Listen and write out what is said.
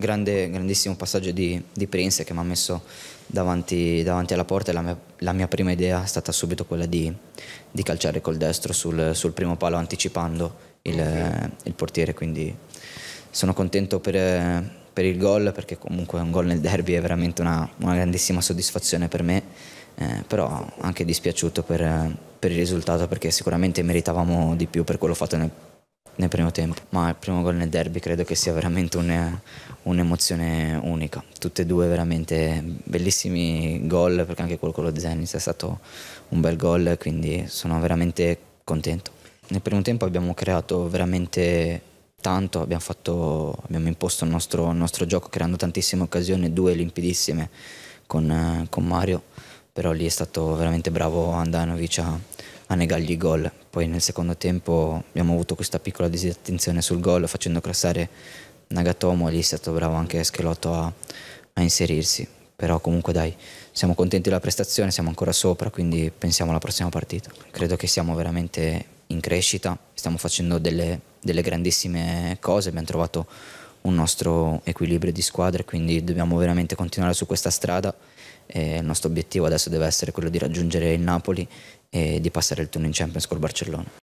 grande, grandissimo passaggio di, di, Prince che mi ha messo davanti, davanti alla porta e la mia, la mia, prima idea è stata subito quella di, di calciare col destro sul, sul primo palo anticipando il, okay. il, portiere, quindi sono contento per, per il gol perché comunque un gol nel derby è veramente una, una grandissima soddisfazione per me, eh, però anche dispiaciuto per, per il risultato perché sicuramente meritavamo di più per quello fatto nel nel primo tempo, ma il primo gol nel derby credo che sia veramente un'emozione unica. Tutte e due veramente bellissimi gol, perché anche quello con lo Zenis è stato un bel gol, quindi sono veramente contento. Nel primo tempo abbiamo creato veramente tanto, abbiamo, fatto, abbiamo imposto il nostro, il nostro, gioco creando tantissime occasioni, due limpidissime con, con Mario però lì è stato veramente bravo Andanovic a, a negargli i gol. Poi nel secondo tempo abbiamo avuto questa piccola disattenzione sul gol facendo crassare Nagatomo lì è stato bravo anche Schelotto a, a inserirsi. Però comunque dai, siamo contenti della prestazione, siamo ancora sopra, quindi pensiamo alla prossima partita. Credo che siamo veramente in crescita, stiamo facendo delle, delle grandissime cose, abbiamo trovato un nostro equilibrio di squadra quindi dobbiamo veramente continuare su questa strada. E il nostro obiettivo adesso deve essere quello di raggiungere il Napoli e di passare il turno in Champions col Barcellona.